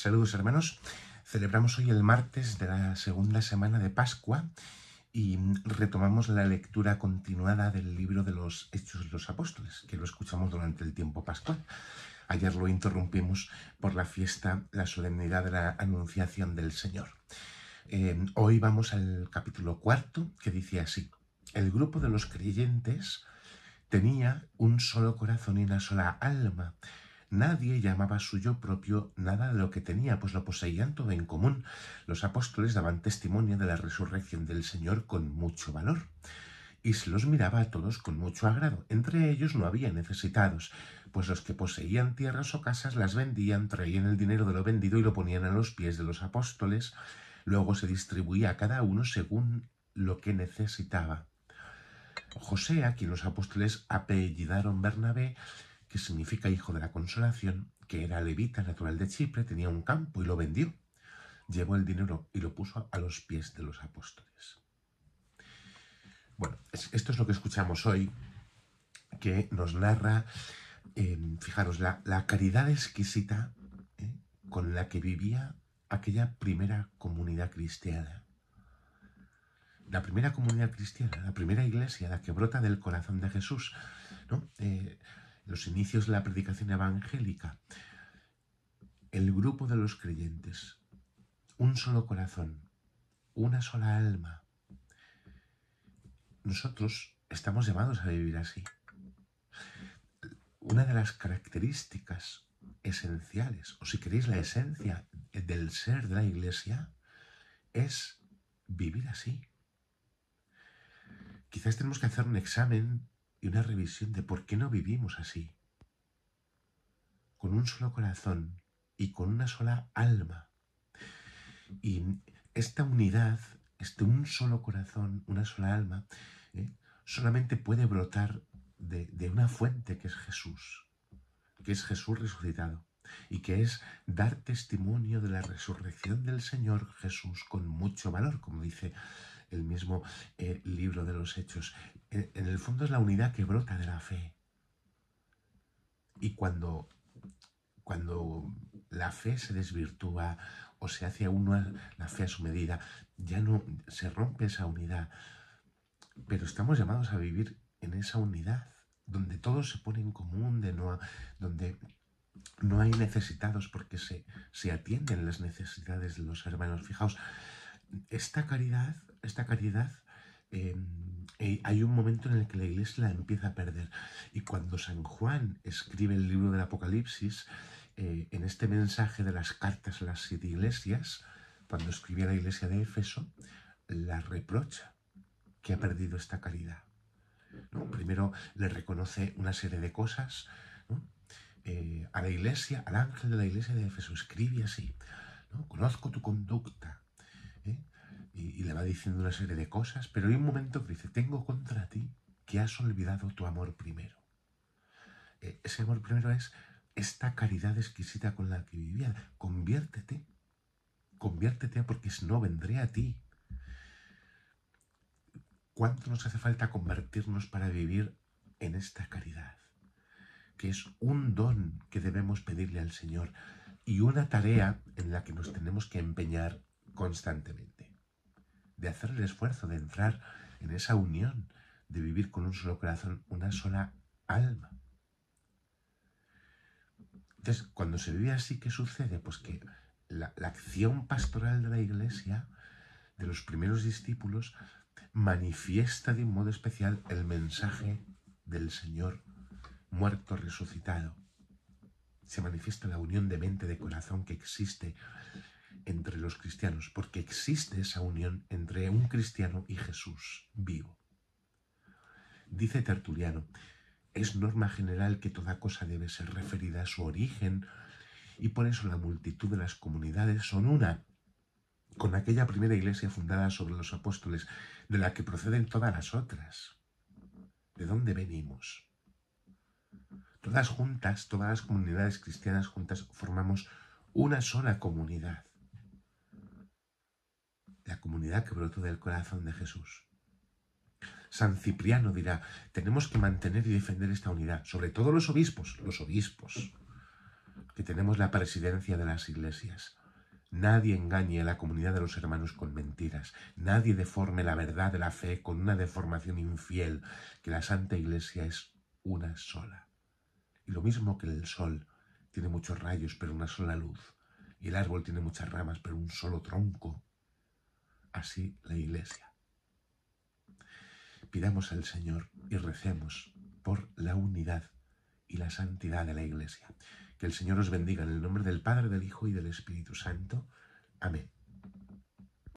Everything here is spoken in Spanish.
Saludos hermanos. Celebramos hoy el martes de la segunda semana de Pascua y retomamos la lectura continuada del libro de los Hechos de los Apóstoles, que lo escuchamos durante el tiempo pascual. Ayer lo interrumpimos por la fiesta, la solemnidad de la Anunciación del Señor. Eh, hoy vamos al capítulo cuarto, que dice así, el grupo de los creyentes tenía un solo corazón y una sola alma Nadie llamaba suyo propio nada de lo que tenía, pues lo poseían todo en común. Los apóstoles daban testimonio de la resurrección del Señor con mucho valor y se los miraba a todos con mucho agrado. Entre ellos no había necesitados, pues los que poseían tierras o casas las vendían, traían el dinero de lo vendido y lo ponían a los pies de los apóstoles. Luego se distribuía a cada uno según lo que necesitaba. José, a quien los apóstoles apellidaron Bernabé, que significa hijo de la consolación, que era levita natural de Chipre, tenía un campo y lo vendió. Llevó el dinero y lo puso a los pies de los apóstoles. Bueno, esto es lo que escuchamos hoy, que nos narra, em, fijaros, la, caridad exquisita ¿eh? con la que vivía aquella primera comunidad cristiana. La primera comunidad cristiana, la primera iglesia, la que brota del corazón de Jesús. ¿no? Eh, los inicios de la predicación evangélica, el grupo de los creyentes, un solo corazón, una sola alma. Nosotros estamos llamados a vivir así. Una de las características esenciales, o si queréis la esencia del ser de la iglesia, es vivir así. Quizás tenemos que hacer un examen y una revisión de por qué no vivimos así. Con un solo corazón y con una sola alma. Y esta unidad, este un solo corazón, una sola alma, ¿eh? solamente puede brotar de, una fuente que es Jesús, que es Jesús resucitado y que es dar testimonio de la resurrección del Señor Jesús con mucho valor, como dice el mismo eh, libro de los Hechos en, el fondo es la unidad que brota de la fe. Y cuando, cuando la fe se desvirtúa o se hace a uno la fe a su medida, ya no se rompe esa unidad. Pero estamos llamados a vivir en esa unidad, donde todo se pone en común, de no, donde no hay necesitados porque se, atienden las necesidades de los hermanos. Fijaos, esta caridad, esta caridad Em, eh, hay un momento en el que la iglesia la empieza a perder. Y cuando San Juan escribe el libro del Apocalipsis, eh, en este mensaje de las cartas a las siete iglesias, cuando escribía la iglesia de Éfeso, la reprocha que ha perdido esta caridad. Primero le reconoce una serie de cosas. Eh, a la iglesia, al ángel de la iglesia de Éfeso, escribe así. Conozco tu conducta, diciendo una serie de cosas, pero hay un momento que dice, tengo contra ti que has olvidado tu amor primero. Eh, ese amor primero es esta caridad exquisita con la que vivía. Conviértete, conviértete porque si no vendré a ti. ¿Cuánto nos hace falta convertirnos para vivir en esta caridad? Que es un don que debemos pedirle al Señor y una tarea en la que nos tenemos que empeñar constantemente de hacer el esfuerzo, de entrar en esa unión, de vivir con un solo corazón, una sola alma. Entonces, cuando se vive así, ¿qué sucede? Pues que la, acción pastoral de la iglesia, de los primeros discípulos, manifiesta de un modo especial el mensaje del Señor muerto resucitado. Se manifiesta la unión de mente, de corazón que existe entre los cristianos, porque existe esa unión entre un cristiano y Jesús vivo. Dice Tertuliano, es norma general que toda cosa debe ser referida a su origen y por eso la multitud de las comunidades son una, con aquella primera iglesia fundada sobre los apóstoles, de la que proceden todas las otras. ¿De dónde venimos? Todas juntas, todas las comunidades cristianas juntas formamos una sola comunidad la comunidad que brotó del corazón de Jesús. San Cipriano dirá, tenemos que mantener y defender esta unidad, sobre todo los obispos, los obispos, que tenemos la presidencia de las iglesias. Nadie engañe a la comunidad de los hermanos con mentiras, nadie deforme la verdad de la fe con una deformación infiel, que la Santa Iglesia es una sola. Y lo mismo que el sol tiene muchos rayos, pero una sola luz, y el árbol tiene muchas ramas, pero un solo tronco, así la Iglesia. Pidamos al Señor y recemos por la unidad y la santidad de la Iglesia. Que el Señor os bendiga en el nombre del Padre, del Hijo y del Espíritu Santo. Amén.